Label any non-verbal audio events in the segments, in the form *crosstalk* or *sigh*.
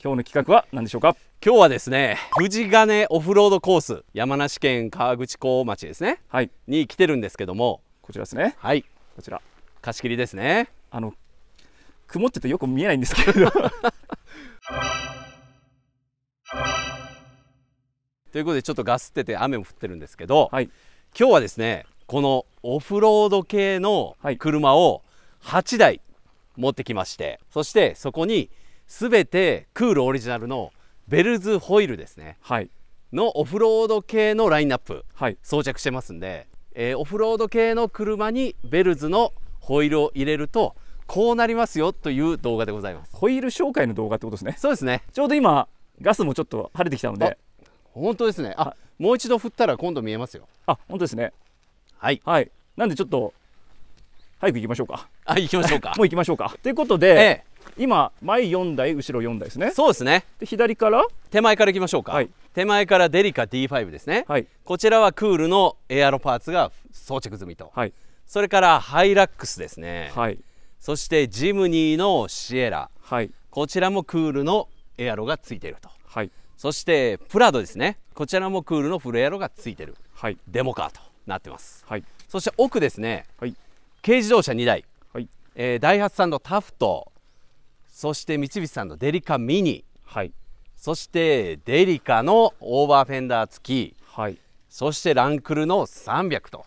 今日の企画は何でしょうか今日はですね富士金オフロードコース山梨県河口湖町ですねはいに来てるんですけどもこちらですねはいこちら貸し切りですねあの曇っててよく見えないんですけど *laughs* ということでちょっとガスってて雨も降ってるんですけど、はい、今日はですねこのオフロード系の車を8台持ってきまして、はい、そしてそこに全てクールオリジナルのベルズホイールですね、はい、のオフロード系のラインナップ、はい、装着してますんで、えー、オフロード系の車にベルズのホイールを入れるとこうなりますよという動画でございますホイール紹介の動画ってことですねそうですねちょうど今ガスもちょっと晴れてきたので本当ですねあもう一度振ったら今度見えますよあ本当ですねはい、はい、なんでちょっと早く行きましょうかあ行きましょうか *laughs* もう行きましょうかということで、ええ、今前4台後ろ4台ですねそうですねで左から手前からいきましょうか、はい、手前からデリカ D5 ですね、はい、こちらはクールのエアロパーツが装着済みと、はい、それからハイラックスですね、はい、そしてジムニーのシエラ、はい、こちらもクールのエアロがついていると、はい、そしてプラドですねこちらもクールのフルエアロがついてる、はい、デモカーとなってます、はい、そして奥ですね、はい、軽自動車2台、はいえー、ダイハツサンドタフトそして三菱さんのデリカミニ、はい、そしてデリカのオーバーフェンダー付き、はい、そしてランクルの300と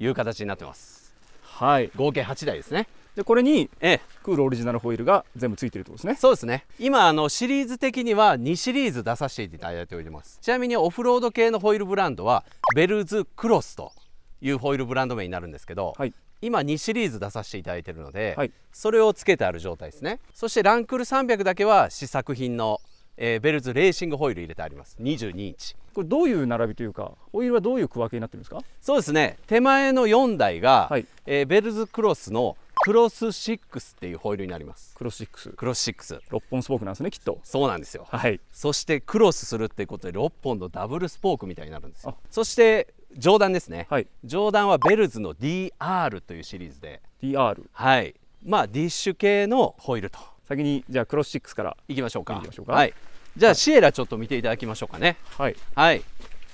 いう形になってます、はい、合計8台ですねでこれに、クールオリジナルホイールが全部ついてるってことですねそうですね今あのシリーズ的には2シリーズ出させていただいておりますちなみにオフロード系のホイールブランドはベルズクロスというホイールブランド名になるんですけど、はい、今2シリーズ出させていただいてるので、はい、それをつけてある状態ですねそしてランクル300だけは試作品の、えー、ベルズレーシングホイール入れてあります22インチこれどういう並びというかホイールはどういう区分けになってるんですかそうですね手前の4台が、はい、えー、ベルズクロスのクロス6っていうホイールになりますクロス6クロス6 6本スポークなんですねきっとそうなんですよはいそしてクロスするっていうことで6本のダブルスポークみたいになるんですよそして上段ですね、はい、はベルズの DR というシリーズで DR はいまあディッシュ系のホイールと先にじゃあクロスシックスからいきましょうかはいじゃあシエラちょっと見ていただきましょうかねはい、はい、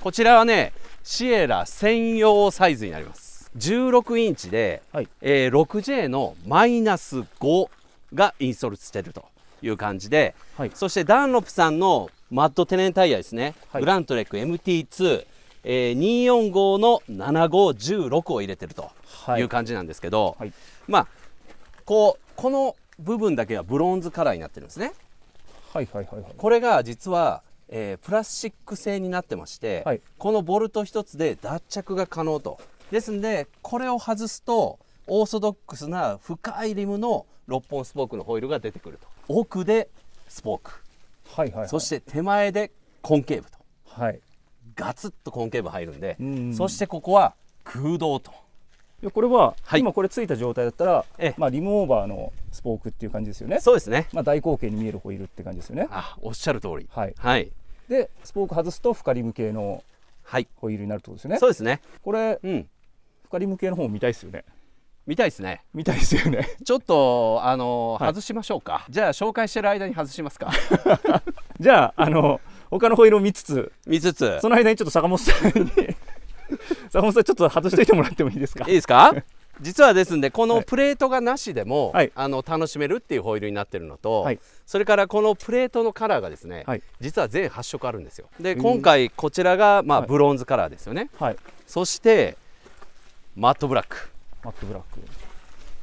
こちらはねシエラ専用サイズになります16インチで、はいえー、6J のマイナス5がインストールしてるという感じで、はい、そしてダンロップさんのマッドテネンタイヤですね、はい、グラントレック MT2 えー、245の7516を入れてるという感じなんですけど、はいはい、まあこうこの部分だけはブロンズカラーになってるんですね。はいはいはいはい、これが実は、えー、プラスチック製になってまして、はい、このボルト1つで脱着が可能と。ですんでこれを外すとオーソドックスな深いリムの6本スポークのホイールが出てくると奥でスポーク、はいはいはい、そして手前でコンケーブと、はい、ガツッとコンケーブ入るんで、うんそしてここは空洞と。いやこれは、今これついた状態だったら、えまあ、リムオーバーのスポークっていう感じですよねそうですね、まあ、大口径に見えるホイールって感じですよねあおっしゃる通りはい、はい、でスポーク外すと深リム系のホイールになるってことですね、はい、そうですねこれ、うん、深リム系の方見たいですよね見たいですね見たいですよね *laughs* ちょっとあの外しましょうか、はい、じゃあ紹介してる間に外しますか *laughs* じゃああの他のホイールを見つつ見つつその間にちょっと坂本さんに *laughs* 坂本さんちょっと外していてもらってもいいですかいいですか実はですんでこのプレートがなしでも、はい、あの楽しめるっていうホイールになってるのと、はい、それからこのプレートのカラーがですね、はい、実は全8色あるんですよで今回こちらが、まあ、ブロンズカラーですよね、そしてマットブラックマットブラック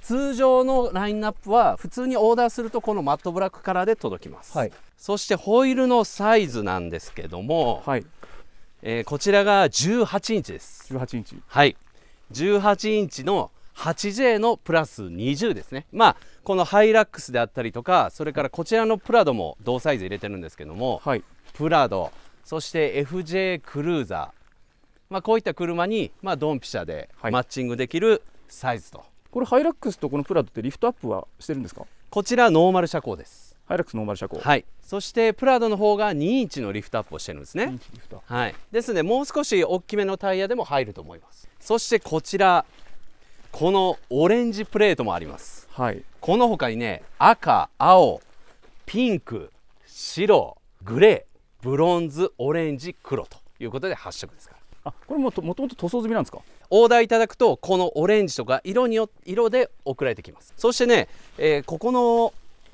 通常のラインナップは普通にオーダーするとこのマットブラックカラーで届きます、はい、そしてホイールのサイズなんですけども、はい、えー、こちらが18インチです18インチはい18インチの 8J のプラス20ですねまあこのハイラックスであったりとかそれからこちらのプラドも同サイズ入れてるんですけども、はい、プラドそして FJ クルーザー、まあ、こういった車に、まあ、ドンピシャでマッチングできるサイズと、はいこれハイラックスとこのプラドってリフトアップはしてるんですかこちらノーマル車高ですハイラックスノーマル車高はいそしてプラドの方が2インチのリフトアップをしてるんですねはい、ですねもう少し大きめのタイヤでも入ると思いますそしてこちらこのオレンジプレートもあります、はい、この他にね赤青ピンク白グレーブロンズオレンジ黒ということで8色ですあこれもともと塗装済みなんですかオーダーいただくとこのオレンジとか色によ色で送られてきますそしてね、えー、ここの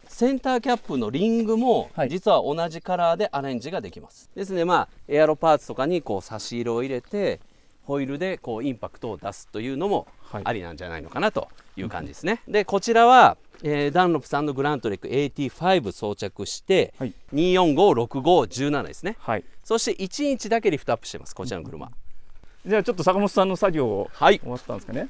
センターキャップのリングも実は同じカラーでアレンジができます、はい、ですねまあエアロパーツとかにこう差し色を入れてホイールでこうインパクトを出すというのもありなんじゃないのかなという感じですね。でこちらは、えー、ダンロップさんのグラントレック AT5 装着して、はい、2456517ですね、はい、そして1日だけリフトアップしてますこちらの車、うん、じゃあちょっと坂本さんの作業を、はい、終わったんですかね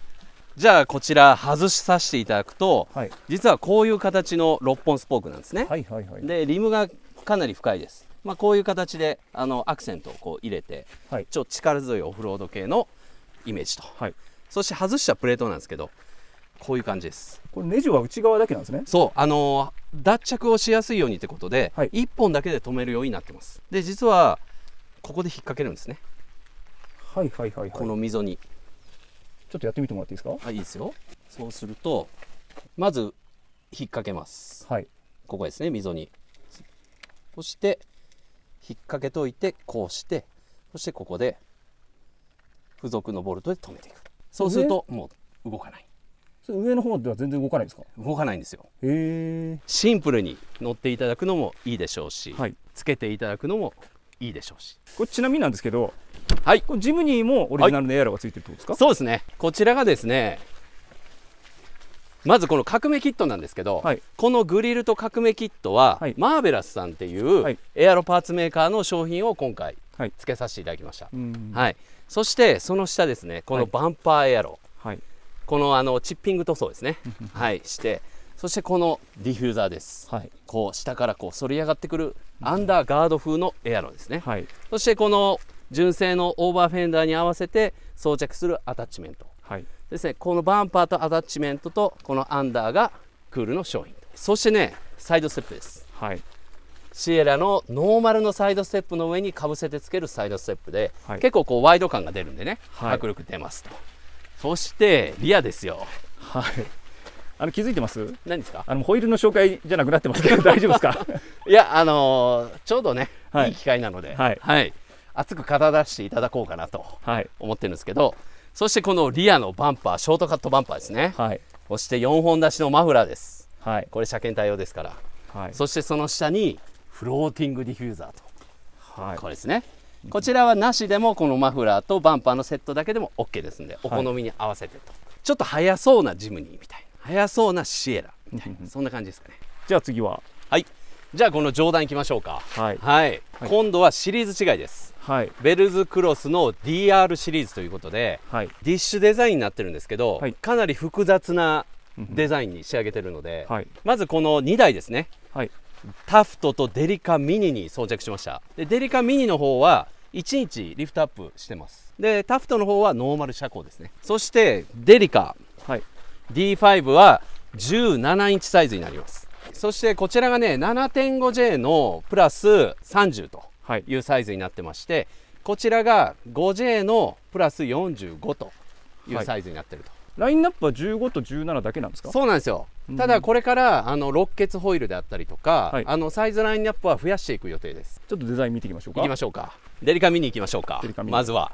じゃあこちら外しさせていただくと、はい、実はこういう形の6本スポークなんですね、はいはいはい、でリムがかなり深いですまあ、こういう形であのアクセントをこう入れて、はい、ちょっと力強いオフロード系のイメージと、はい、そして外したプレートなんですけどこういう感じですこれネジは内側だけなんですねそうあの脱着をしやすいようにってことで、はい、1本だけで止めるようになってますで実はここで引っ掛けるんですねはいはいはい、はい、この溝にちょっとやってみてもらっていいですかはいいいですよそうするとまず引っ掛けますはいここですね溝にそして引っ掛けといてこうしてそしてここで付属のボルトで止めていくそうするともう動かない上の方では全然動かないですか動かないんですよシンプルに乗っていただくのもいいでしょうし、はい、つけていただくのもいいでしょうしこれちなみになんですけどはいこジムニーもオリジナルのエアロがついてるってことですか、はい、そうですねこちらがですねまずこの革命キットなんですけど、はい、このグリルと革命キットは、はい、マーベラスさんっていうエアロパーツメーカーの商品を今回つけさせていただきました、はい、そしてその下ですねこのバンパーエアロ、はい、このあのチッピング塗装ですねはいしてそしてこのディフューザーです、はい、こう下からこう反り上がってくるアンダーガード風のエアロですね、はい、そしてこの純正のオーバーフェンダーに合わせて装着するアタッチメント、はい、ですねこのバンパーとアタッチメントとこのアンダーがクールの商品そしてねサイドステップです、はい、シエラのノーマルのサイドステップの上にかぶせてつけるサイドステップで、結構こうワイド感が出るんでね迫力出ますと。そしてリアですよはいあの気づいてます何ですかあのホイールの紹介じゃなくなってますけど *laughs* 大丈夫ですか *laughs* いやあのー、ちょうどね、はい、いい機会なので、はい、はい、熱く肩出していただこうかなと思ってるんですけど、はい、そしてこのリアのバンパーショートカットバンパーですね、はい、そして4本出しのマフラーです、はい、これ車検対応ですから、はい、そしてその下にフローティングディフューザーと、はい、これですねこちらはなしでもこのマフラーとバンパーのセットだけでも OK ですんでお好みに合わせてと、はい、ちょっと速そうなジムニーみたいな速そうなシエラみたいなそんな感じですかねじゃあ次ははいじゃあこの上段いきましょうか、はい、はい、今度はシリーズ違いです、はい、ベルズクロスの DR シリーズということで、はい、ディッシュデザインになってるんですけど、かなり複雑なデザインに仕上げてるので、まずこの2台ですね、タフトとデリカミニに装着しましたでデリカミニの方は1日リフトアップしてますでタフトの方はノーマル車高ですねそしてデリカ、はい、D5 は17インチサイズになりますそしてこちらがね 7.5J のプラス30というサイズになってまして、はい、こちらが 5J のプラス45というサイズになってると、はいラインナップは15と17だけなんですかそうなんですよ、うん、ただこれからあの6ケホイールであったりとか、はい、あのサイズラインナップは増やしていく予定ですちょっとデザイン見ていきましょうかいきましょうかデリカ見に行きましょうかまずは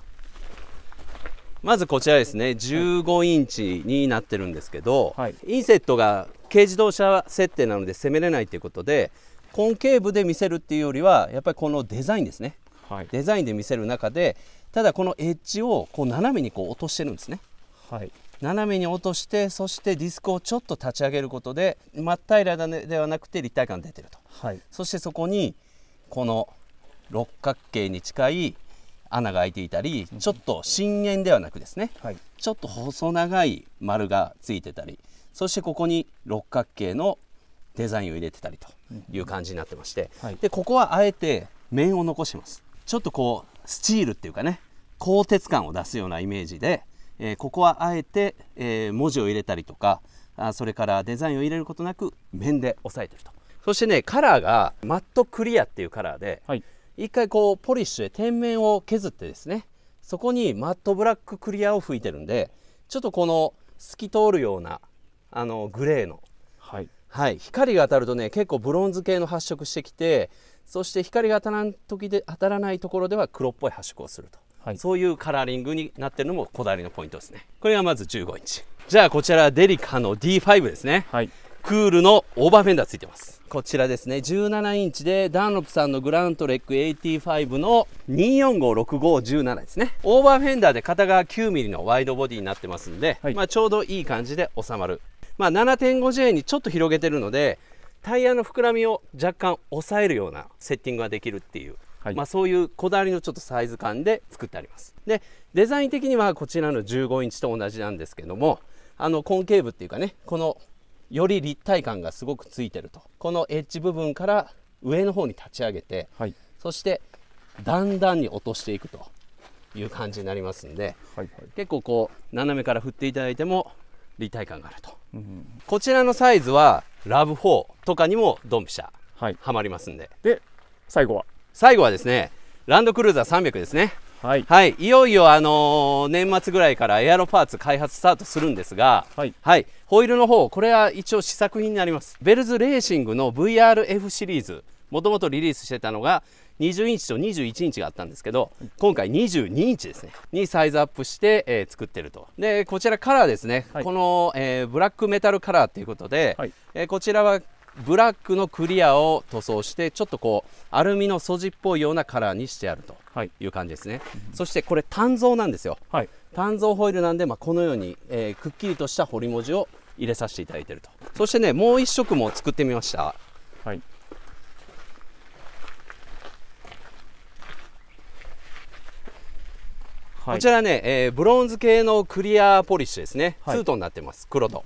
まずこちらですね15インチになってるんですけど、はい、インセットが軽自動車設定なので攻めれないということでコンケーブで見せるっていうよりはやっぱりこのデザインですね、はい、デザインで見せる中でただこのエッジをこう斜めにこう落としてるんですね、はい、斜めに落としてそしてディスクをちょっと立ち上げることで真っ平らではなくて立体感出てると、はい、そしてそこにこの六角形に近い穴が開いていたりちょっと深淵ではなくですね、はい、ちょっと細長い丸がついてたりそしてここに六角形のデザインを入れてたりという感じになってまして、はい、でここはあえて面を残しますちょっとこうスチールっていうかね鋼鉄感を出すようなイメージでえー、ここはあえて、えー、文字を入れたりとかあそれからデザインを入れることなく面で押さえてるとそしてねカラーがマットクリアっていうカラーで、はい、一回こうポリッシュで天面を削ってですねそこにマットブラッククリアを吹いてるんでちょっとこの透き通るようなあのグレーの、はい、はい、光が当たるとね結構ブロンズ系の発色してきてそして光が当たらん時で当たらないところでは黒っぽい発色をするとはい、そういうカラーリングになってるのもこだわりのポイントですねこれがまず15インチじゃあこちらデリカの D5 ですね、はい、クールのオーバーフェンダーついてますこちらですね17インチでダンロップさんのグラントレック85の2456517ですねオーバーフェンダーで片側 9mm のワイドボディになってますんで、はい、まあ、ちょうどいい感じで収まる、まあ、7.5J にちょっと広げてるのでタイヤの膨らみを若干抑えるようなセッティングができるっていうはい、まあ、そういうこだわりのちょっとサイズ感で作ってありますでデザイン的にはこちらの15インチと同じなんですけどもあのコンケーブっていうかねこのより立体感がすごくついてるとこのエッジ部分から上の方に立ち上げて、はい、そしてだんだんに落としていくという感じになりますんで、はいはい、結構こう斜めから振っていただいても立体感があると、うん、こちらのサイズはラブ4とかにもドンピシャはまりますんで、で最後は最後はですね、ランドクルーザー300ですね。はい、はい、いよいよ、あのー、年末ぐらいからエアロパーツ開発スタートするんですが、はい、はい、ホイールの方これは一応試作品になりますベルズレーシングの VRF シリーズもともとリリースしてたのが20インチと21インチがあったんですけど今回22インチですねにサイズアップして、えー、作ってるとでこちらカラーですね、はい、この、えー、ブラックメタルカラーということで、はい、えー、こちらはブラックのクリアを塗装してちょっとこうアルミの素地っぽいようなカラーにしてあるという感じですね、はい、そしてこれ炭造なんですよ、はい、炭造ホイールなんで、まあ、このように、えー、くっきりとした彫り文字を入れさせていただいているとそしてねもう1色も作ってみました、はい、こちらね、えー、ブロンズ系のクリアポリッシュですね、ツートンになってます黒と、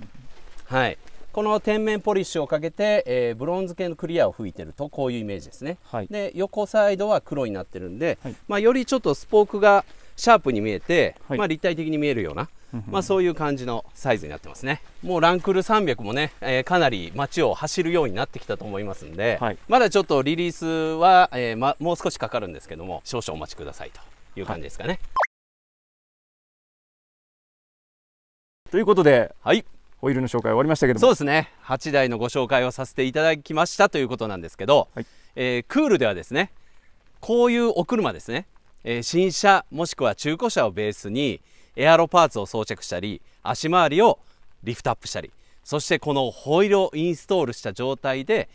はいこの天面ポリッシュをかけて、えー、ブロンズ系のクリアを吹いてるとこういうイメージですね、はい、で横サイドは黒になってるんで、はい、まあ、よりちょっとスポークがシャープに見えて、はい、まあ、立体的に見えるような、まあ、そういう感じのサイズになってますねもうランクル300もね、えー、かなり街を走るようになってきたと思いますんで、まだちょっとリリースは、えー、ま、もう少しかかるんですけども少々お待ちくださいという感じですかね、ということで、はい、ホイルの紹介終わりましたけどそうですね8台のご紹介をさせていただきましたということなんですけど、はい、えー、クールではですねこういうお車ですね、えー、新車もしくは中古車をベースにエアロパーツを装着したり足回りをリフトアップしたりそしてこのホイールをインストールした状態で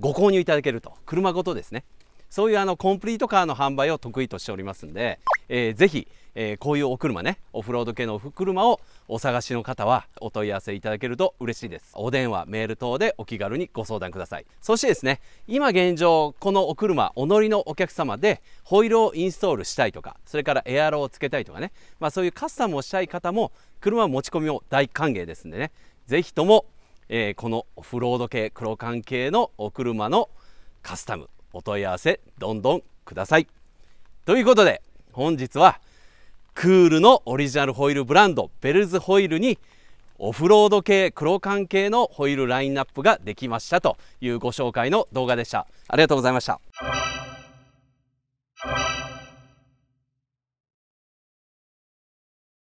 ご購入いただけると車ごとですねそういうあのコンプリートカーの販売を得意としておりますんで、えー、ぜひえー、こういうお車ねオフロード系のお車をお探しの方はお問い合わせいただけると嬉しいですお電話メール等でお気軽にご相談くださいそしてですね今現状このお車お乗りのお客様でホイールをインストールしたいとかそれからエアロをつけたいとかね、まあ、そういうカスタムをしたい方も車持ち込みも大歓迎ですんでね是非とも、えー、このオフロード系黒缶系のお車のカスタムお問い合わせどんどんくださいということで本日はクールのオリジナルホイールブランドベルズホイールにオフロード系黒缶系のホイールラインナップができましたというご紹介の動画でしたありがとうございました